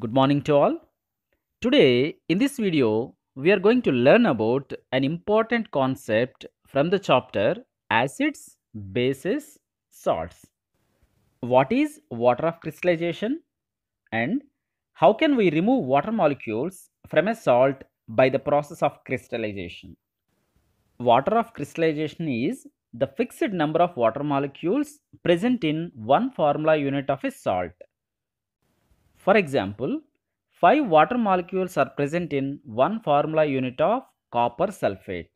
Good morning to all. Today in this video we are going to learn about an important concept from the chapter acids, bases, salts. What is water of crystallization and how can we remove water molecules from a salt by the process of crystallization? Water of crystallization is the fixed number of water molecules present in one formula unit of a salt. For example, 5 water molecules are present in one formula unit of copper sulfate.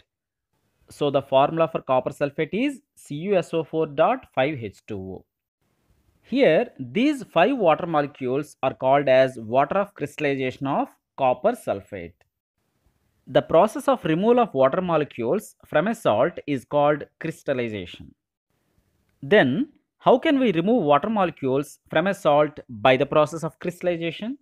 So the formula for copper sulfate is CuSO4.5H2O. Here, these 5 water molecules are called as water of crystallization of copper sulfate. The process of removal of water molecules from a salt is called crystallization. Then, how can we remove water molecules from a salt by the process of crystallization?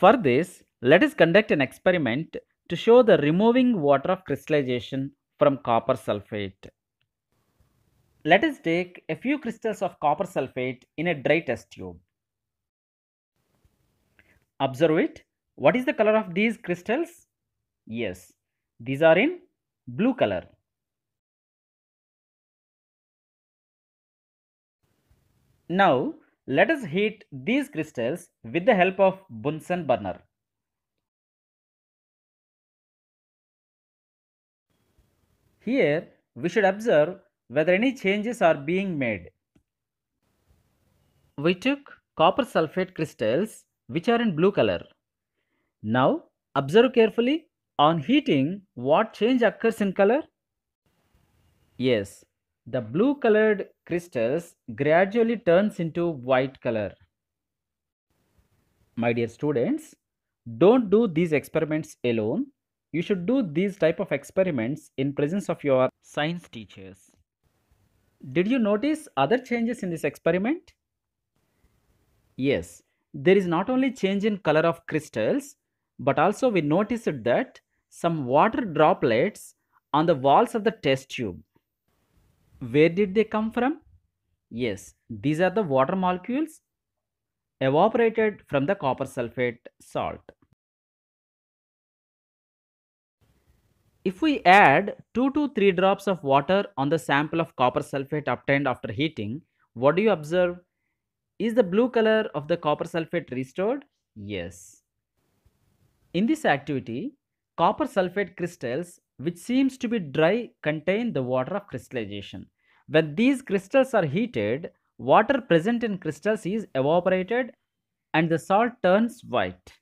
For this, let us conduct an experiment to show the removing water of crystallization from copper sulfate. Let us take a few crystals of copper sulfate in a dry test tube. Observe it. What is the color of these crystals? Yes, these are in blue color. Now let us heat these crystals with the help of Bunsen burner. Here we should observe whether any changes are being made. We took copper sulfate crystals which are in blue color. Now observe carefully on heating what change occurs in color? Yes, the blue colored crystals gradually turns into white color. My dear students, don't do these experiments alone. You should do these type of experiments in presence of your science teachers. Did you notice other changes in this experiment? Yes, there is not only change in color of crystals, but also we noticed that some water droplets on the walls of the test tube where did they come from? Yes, these are the water molecules evaporated from the copper sulfate salt. If we add 2 to 3 drops of water on the sample of copper sulfate obtained after heating, what do you observe? Is the blue color of the copper sulfate restored? Yes. In this activity, copper sulfate crystals which seems to be dry contain the water of crystallization. When these crystals are heated, water present in crystals is evaporated and the salt turns white.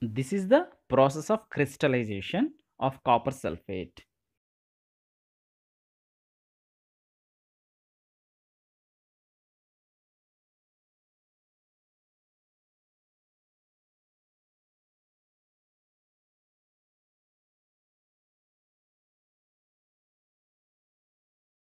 This is the process of crystallization of copper sulfate.